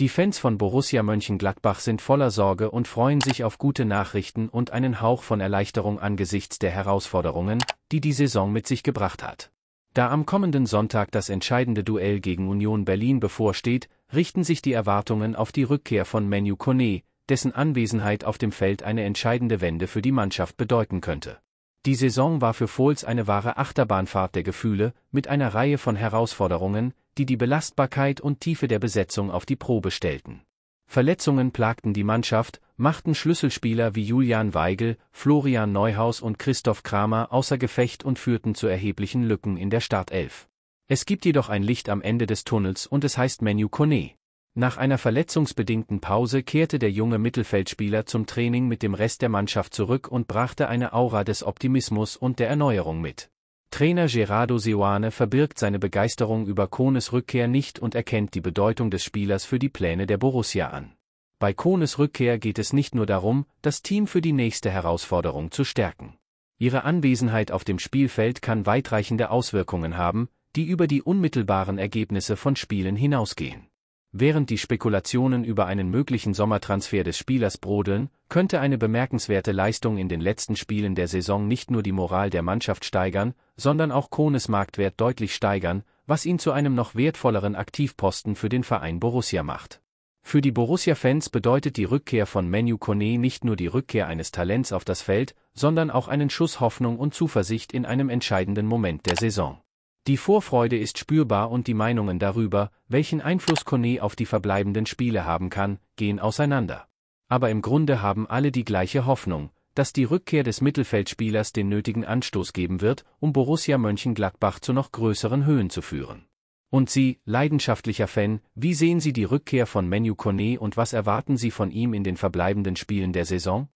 Die Fans von Borussia Mönchengladbach sind voller Sorge und freuen sich auf gute Nachrichten und einen Hauch von Erleichterung angesichts der Herausforderungen, die die Saison mit sich gebracht hat. Da am kommenden Sonntag das entscheidende Duell gegen Union Berlin bevorsteht, richten sich die Erwartungen auf die Rückkehr von Menu Kone, dessen Anwesenheit auf dem Feld eine entscheidende Wende für die Mannschaft bedeuten könnte. Die Saison war für Fohls eine wahre Achterbahnfahrt der Gefühle, mit einer Reihe von Herausforderungen, die die Belastbarkeit und Tiefe der Besetzung auf die Probe stellten. Verletzungen plagten die Mannschaft, machten Schlüsselspieler wie Julian Weigel, Florian Neuhaus und Christoph Kramer außer Gefecht und führten zu erheblichen Lücken in der Startelf. Es gibt jedoch ein Licht am Ende des Tunnels und es heißt Menu Kone. Nach einer verletzungsbedingten Pause kehrte der junge Mittelfeldspieler zum Training mit dem Rest der Mannschaft zurück und brachte eine Aura des Optimismus und der Erneuerung mit. Trainer Gerardo Seoane verbirgt seine Begeisterung über Kones Rückkehr nicht und erkennt die Bedeutung des Spielers für die Pläne der Borussia an. Bei Kones Rückkehr geht es nicht nur darum, das Team für die nächste Herausforderung zu stärken. Ihre Anwesenheit auf dem Spielfeld kann weitreichende Auswirkungen haben, die über die unmittelbaren Ergebnisse von Spielen hinausgehen. Während die Spekulationen über einen möglichen Sommertransfer des Spielers brodeln, könnte eine bemerkenswerte Leistung in den letzten Spielen der Saison nicht nur die Moral der Mannschaft steigern, sondern auch Kohnes Marktwert deutlich steigern, was ihn zu einem noch wertvolleren Aktivposten für den Verein Borussia macht. Für die Borussia-Fans bedeutet die Rückkehr von Menu Kone nicht nur die Rückkehr eines Talents auf das Feld, sondern auch einen Schuss Hoffnung und Zuversicht in einem entscheidenden Moment der Saison. Die Vorfreude ist spürbar und die Meinungen darüber, welchen Einfluss Kone auf die verbleibenden Spiele haben kann, gehen auseinander aber im Grunde haben alle die gleiche Hoffnung, dass die Rückkehr des Mittelfeldspielers den nötigen Anstoß geben wird, um Borussia Mönchengladbach zu noch größeren Höhen zu führen. Und Sie, leidenschaftlicher Fan, wie sehen Sie die Rückkehr von Menu Kone und was erwarten Sie von ihm in den verbleibenden Spielen der Saison?